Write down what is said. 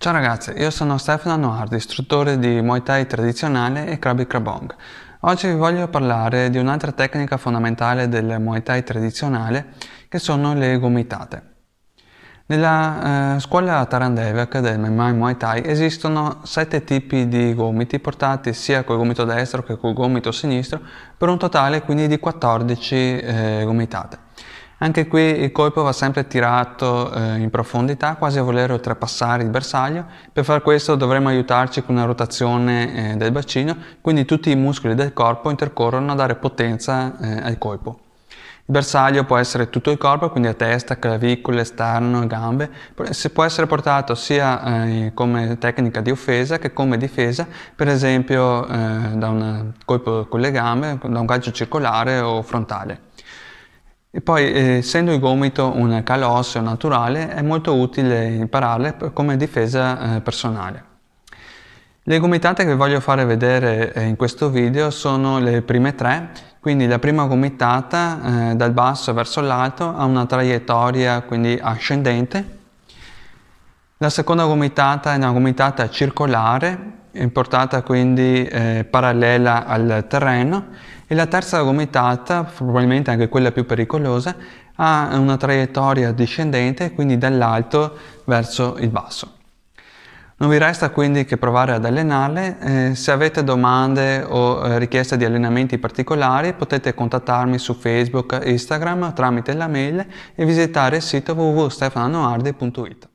Ciao ragazzi, io sono Stefano Noard, istruttore di Muay Thai tradizionale e Krabi Krabong. Oggi vi voglio parlare di un'altra tecnica fondamentale del Muay Thai tradizionale che sono le gomitate. Nella eh, scuola Tarandevec del MMA Muay Thai esistono sette tipi di gomiti portati sia col gomito destro che col gomito sinistro per un totale quindi di 14 eh, gomitate. Anche qui il colpo va sempre tirato eh, in profondità, quasi a voler oltrepassare il bersaglio. Per far questo dovremo aiutarci con una rotazione eh, del bacino, quindi tutti i muscoli del corpo intercorrono a dare potenza eh, al colpo. Il bersaglio può essere tutto il corpo, quindi a testa, clavicole, esterno, gambe, può essere portato sia eh, come tecnica di offesa che come difesa, per esempio eh, da un colpo con le gambe, da un calcio circolare o frontale. E poi, eh, essendo il gomito un calo osseo naturale, è molto utile impararle come difesa eh, personale. Le gomitate che vi voglio fare vedere eh, in questo video sono le prime tre, quindi la prima gomitata eh, dal basso verso l'alto ha una traiettoria quindi ascendente, la seconda gomitata è una gomitata circolare importata quindi eh, parallela al terreno e la terza gomitata, probabilmente anche quella più pericolosa, ha una traiettoria discendente, quindi dall'alto verso il basso. Non vi resta quindi che provare ad allenarle, eh, se avete domande o eh, richieste di allenamenti particolari potete contattarmi su Facebook, Instagram tramite la mail e visitare il sito www.stefanoardi.it.